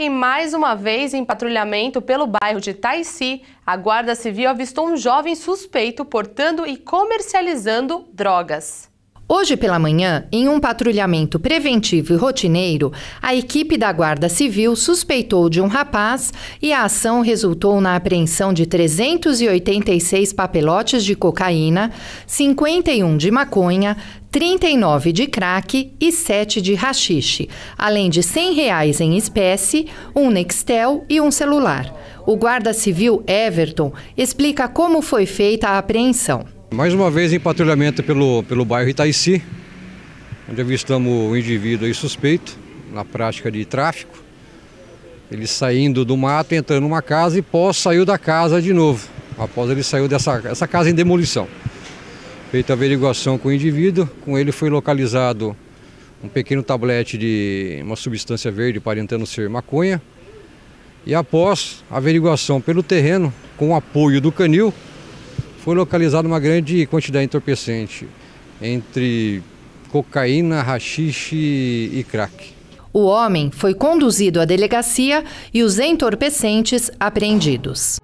E mais uma vez, em patrulhamento pelo bairro de Taici, a Guarda Civil avistou um jovem suspeito portando e comercializando drogas. Hoje pela manhã, em um patrulhamento preventivo e rotineiro, a equipe da Guarda Civil suspeitou de um rapaz e a ação resultou na apreensão de 386 papelotes de cocaína, 51 de maconha, 39 de crack e 7 de rachixe, além de R$ 100 reais em espécie, um Nextel e um celular. O guarda civil Everton explica como foi feita a apreensão. Mais uma vez em patrulhamento pelo, pelo bairro Itaici, onde avistamos o indivíduo aí suspeito na prática de tráfico. Ele saindo do mato, entrando numa casa e pós saiu da casa de novo, após ele saiu dessa essa casa em demolição. Feita a averiguação com o indivíduo, com ele foi localizado um pequeno tablete de uma substância verde parentando ser maconha. E após averiguação pelo terreno, com o apoio do canil, foi localizada uma grande quantidade de entorpecente, entre cocaína, rachixe e crack. O homem foi conduzido à delegacia e os entorpecentes apreendidos.